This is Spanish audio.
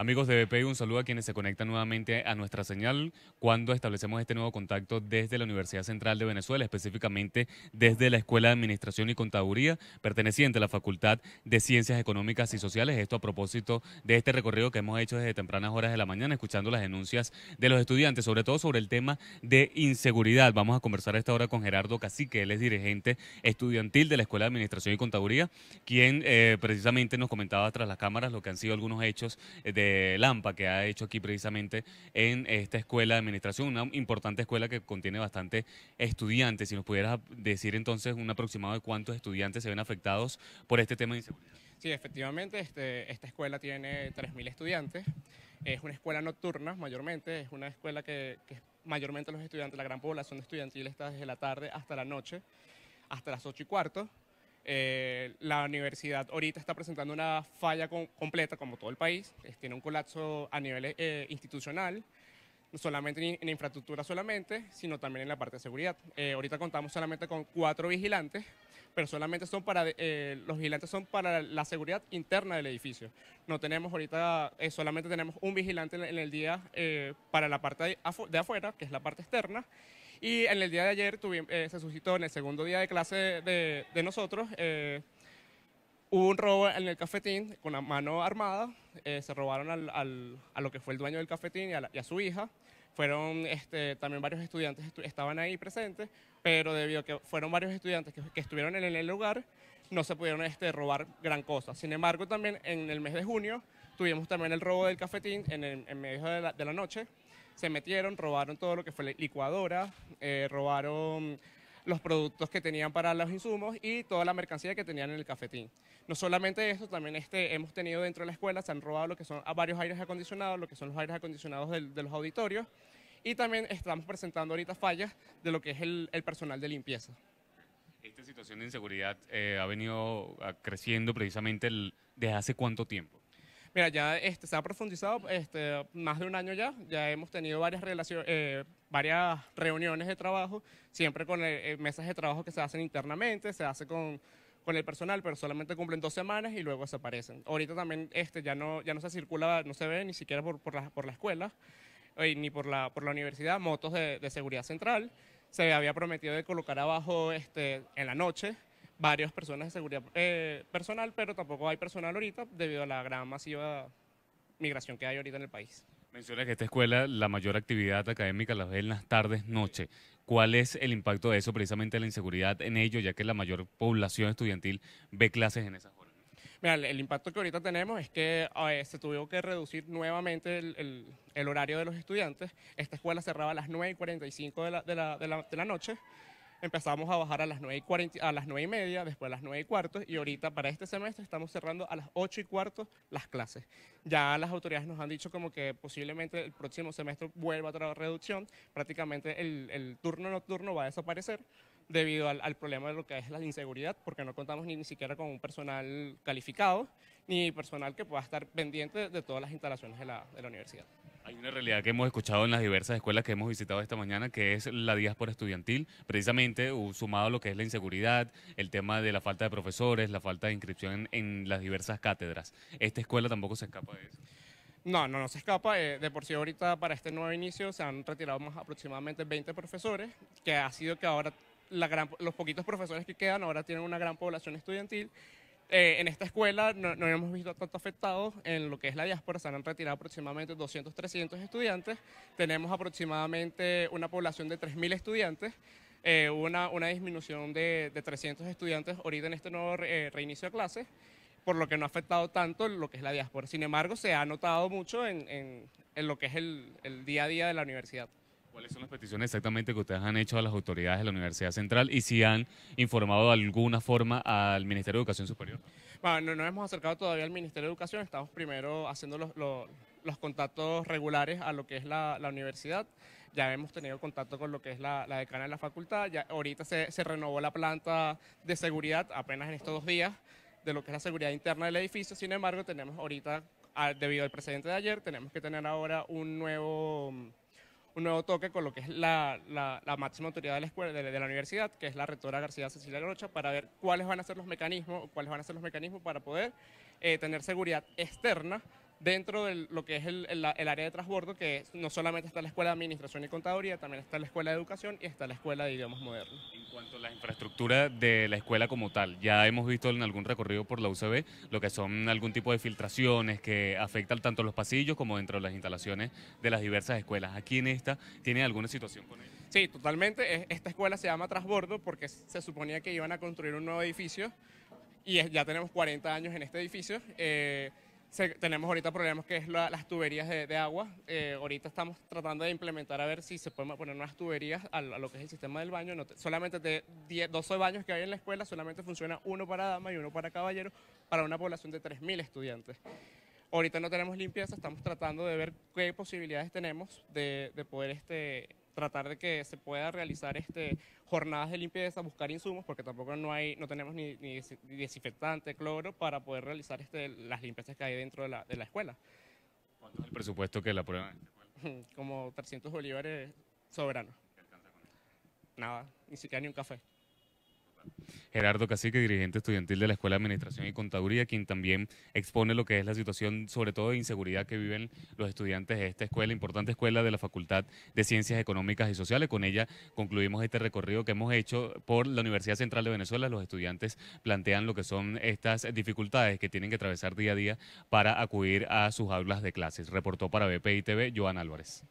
Amigos de BP, un saludo a quienes se conectan nuevamente a nuestra señal cuando establecemos este nuevo contacto desde la Universidad Central de Venezuela, específicamente desde la Escuela de Administración y Contaduría, perteneciente a la Facultad de Ciencias Económicas y Sociales. Esto a propósito de este recorrido que hemos hecho desde tempranas horas de la mañana, escuchando las denuncias de los estudiantes, sobre todo sobre el tema de inseguridad. Vamos a conversar a esta hora con Gerardo Cacique, él es dirigente estudiantil de la Escuela de Administración y Contaduría, quien eh, precisamente nos comentaba tras las cámaras lo que han sido algunos hechos eh, de eh, Lampa que ha hecho aquí precisamente en esta escuela de administración, una importante escuela que contiene bastante estudiantes. Si nos pudieras decir entonces un aproximado de cuántos estudiantes se ven afectados por este tema de inseguridad. Sí, efectivamente, este, esta escuela tiene 3.000 estudiantes. Es una escuela nocturna mayormente, es una escuela que, mayormente los estudiantes, la gran población estudiantil está desde la tarde hasta la noche, hasta las 8 y cuarto. Eh, la universidad ahorita está presentando una falla completa, como todo el país. tiene un colapso a nivel eh, institucional, no solamente en, infraestructura solamente, sino también en la parte de seguridad. Eh, ahorita contamos solamente con cuatro vigilantes, pero solamente son para, los vigilantes son para la seguridad interna del edificio. No tenemos ahorita, solamente tenemos un vigilante en, el día para la parte de afuera, que es la parte externa, y en el día de ayer eh, se suscitó en el segundo día de clase de, nosotros. Eh, hubo un robo en el cafetín con la mano armada. Eh, se robaron al, al, a lo que fue el dueño del cafetín y a, su hija. Fueron este, también varios estudiantes estaban ahí presentes, pero debido a que fueron varios estudiantes que, que estuvieron en el lugar, no se pudieron este, robar gran cosa. Sin embargo, también en el mes de junio tuvimos también el robo del cafetín en, medio de la, de la noche se metieron, robaron todo lo que fue licuadora, eh, robaron los productos que tenían para los insumos y toda la mercancía que tenían en el cafetín. No solamente eso, también este, hemos tenido dentro de la escuela, se han robado lo que son varios aires acondicionados, lo que son los aires acondicionados de, los auditorios y también estamos presentando ahorita fallas de lo que es el, personal de limpieza. Esta situación de inseguridad eh, ha venido ah, creciendo precisamente desde hace cuánto tiempo. Mira, ya este, se ha profundizado este, más de un año ya. Ya hemos tenido varias, eh, varias reuniones de trabajo, siempre con eh, eh, mesas de trabajo que se hacen internamente, se hace con, el personal, pero solamente cumplen dos semanas y luego desaparecen. Ahorita también este, ya, no, ya no se circula, no se ve ni siquiera por, por, la, por escuela ni por la, por la universidad motos de, de seguridad central. Se había prometido de colocar abajo este, en la noche varias personas de seguridad eh, personal, pero tampoco hay personal ahorita debido a la gran masiva migración que hay ahorita en el país. Menciona que esta escuela, la mayor actividad académica la ve en las tardes, noche. ¿Cuál es el impacto de eso precisamente la inseguridad en ello, ya que la mayor población estudiantil ve clases en esas horas? Mira, el impacto que ahorita tenemos es que eh, se tuvo que reducir nuevamente el, horario de los estudiantes. Esta escuela cerraba a las 9 y 45 de la noche Empezamos a bajar a las 9 y, a las y media, después a las 9 y cuarto y ahorita para este semestre estamos cerrando a las 8 y cuarto las clases. Ya las autoridades nos han dicho como que posiblemente el próximo semestre vuelva a otra reducción, prácticamente el, el turno nocturno va a desaparecer debido al, problema de lo que es la inseguridad, porque no contamos ni, ni siquiera con un personal calificado, ni personal que pueda estar pendiente de, de todas las instalaciones de la, de la universidad. Hay una realidad que hemos escuchado en las diversas escuelas que hemos visitado esta mañana, que es la diáspora estudiantil, precisamente sumado a lo que es la inseguridad, el tema de la falta de profesores, la falta de inscripción en, las diversas cátedras. Esta escuela tampoco se escapa de eso. No, no, no se escapa. Eh, de por sí ahorita para este nuevo inicio se han retirado más aproximadamente 20 profesores, que ha sido que ahora la los poquitos profesores que quedan ahora tienen una gran población estudiantil eh, en esta escuela no, hemos visto tanto afectados en lo que es la diáspora, se han retirado aproximadamente 200, 300 estudiantes, tenemos aproximadamente una población de 3.000 estudiantes, eh, una, disminución de, 300 estudiantes ahorita en este nuevo eh, reinicio de clases, por lo que no ha afectado tanto lo que es la diáspora. Sin embargo, se ha notado mucho en, lo que es el día a día de la universidad. ¿Cuáles son las peticiones exactamente que ustedes han hecho a las autoridades de la Universidad Central y si han informado de alguna forma al Ministerio de Educación Superior? Bueno, no nos hemos acercado todavía al Ministerio de Educación, estamos primero haciendo los, los, contactos regulares a lo que es la, la, universidad. Ya hemos tenido contacto con lo que es la, la decana de la facultad, ya ahorita se, se renovó la planta de seguridad apenas en estos dos días de lo que es la seguridad interna del edificio, sin embargo tenemos ahorita, ah, debido al precedente de ayer, tenemos que tener ahora un nuevo un nuevo toque con lo que es la, máxima autoridad de la, escuela, de, la universidad, que es la rectora García Cecilia Grocha, para ver cuáles van a ser los mecanismos, cuáles van a ser los mecanismos para poder eh, tener seguridad externa dentro de lo que es el, el, área de transbordo, que no solamente está la Escuela de Administración y Contaduría, también está la Escuela de Educación y está la Escuela de Idiomas Modernos. En cuanto a la infraestructura de la escuela como tal, ya hemos visto en algún recorrido por la UCB lo que son algún tipo de filtraciones que afectan tanto los pasillos como dentro de las instalaciones de las diversas escuelas. Aquí en esta, ¿tiene alguna situación con ello? Sí, totalmente. Esta escuela se llama Transbordo porque se suponía que iban a construir un nuevo edificio y ya tenemos 40 años en este edificio. Eh, tenemos ahorita problemas que es las tuberías de, agua. Eh, ahorita estamos tratando de implementar a ver si se pueden poner unas tuberías a, lo que es el sistema del baño. solamente de 12 baños que hay en la escuela, solamente funciona uno para dama y uno para caballero, para una población de 3.000 estudiantes. Ahorita no tenemos limpieza, estamos tratando de ver qué posibilidades tenemos de, de poder este, tratar de que se pueda realizar este, jornadas de limpieza, buscar insumos, porque tampoco no, hay, no tenemos ni, desinfectante, cloro, para poder realizar este, las limpiezas que hay dentro de la, escuela. ¿Cuánto es el presupuesto que la prueba? Como 300 bolívares soberanos. Nada, ni siquiera ni un café. Gerardo Cacique, dirigente estudiantil de la Escuela de Administración y Contaduría, quien también expone lo que es la situación, sobre todo de inseguridad que viven los estudiantes de esta escuela, importante escuela de la Facultad de Ciencias Económicas y Sociales. Con ella concluimos este recorrido que hemos hecho por la Universidad Central de Venezuela. Los estudiantes plantean lo que son estas dificultades que tienen que atravesar día a día para acudir a sus aulas de clases. Reportó para BPI TV Joan Álvarez.